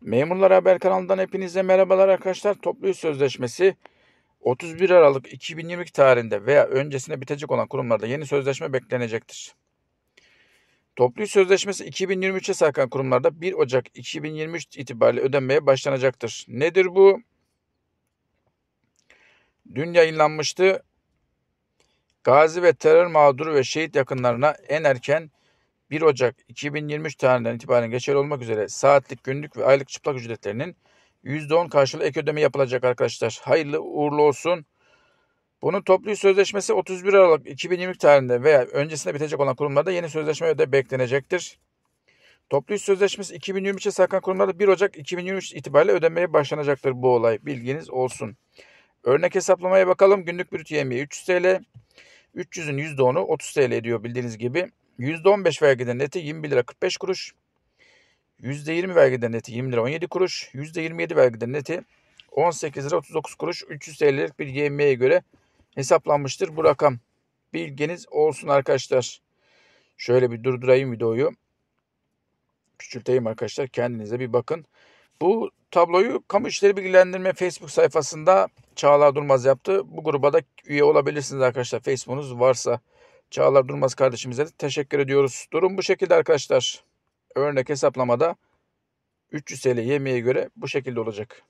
Memurlar Haber kanalından hepinize merhabalar arkadaşlar. Toplu iş sözleşmesi 31 Aralık 2022 tarihinde veya öncesinde bitecek olan kurumlarda yeni sözleşme beklenecektir. Toplu iş sözleşmesi 2023'e sarkan kurumlarda 1 Ocak 2023 itibariyle ödenmeye başlanacaktır. Nedir bu? Dün yayınlanmıştı. Gazi ve terör mağduru ve şehit yakınlarına en erken 1 Ocak 2023 tarihinden itibaren geçerli olmak üzere saatlik, günlük ve aylık çıplak ücretlerinin %10 karşılığı ek ödeme yapılacak arkadaşlar. Hayırlı uğurlu olsun. Bunun toplu sözleşmesi 31 Aralık 2023 tarihinde veya öncesinde bitecek olan kurumlarda yeni sözleşme de beklenecektir. Toplu iş sözleşmesi 2023'e sarkan kurumlarda 1 Ocak 2023 itibariyle ödemeye başlanacaktır bu olay. Bilginiz olsun. Örnek hesaplamaya bakalım. Günlük bir yemeği 300 TL. 300'ün %10'u 30 TL ediyor bildiğiniz gibi. %15 vergiden neti 21 lira 45 kuruş. %20 vergiden neti 20 lira 17 kuruş. %27 vergiden neti 18 lira 39 kuruş 300 TL'lik bir yemeğe göre hesaplanmıştır bu rakam. Bilginiz olsun arkadaşlar. Şöyle bir durdurayım videoyu. Küçülteyim arkadaşlar. Kendinize bir bakın. Bu tabloyu Kamu İşleri Bilgilendirme Facebook sayfasında Çağla Durmaz yaptı. Bu gruba da üye olabilirsiniz arkadaşlar. Facebook'unuz varsa. Çağlar Durmaz kardeşimize de teşekkür ediyoruz. Durum bu şekilde arkadaşlar. Örnek hesaplamada 300 TL yemeğe göre bu şekilde olacak.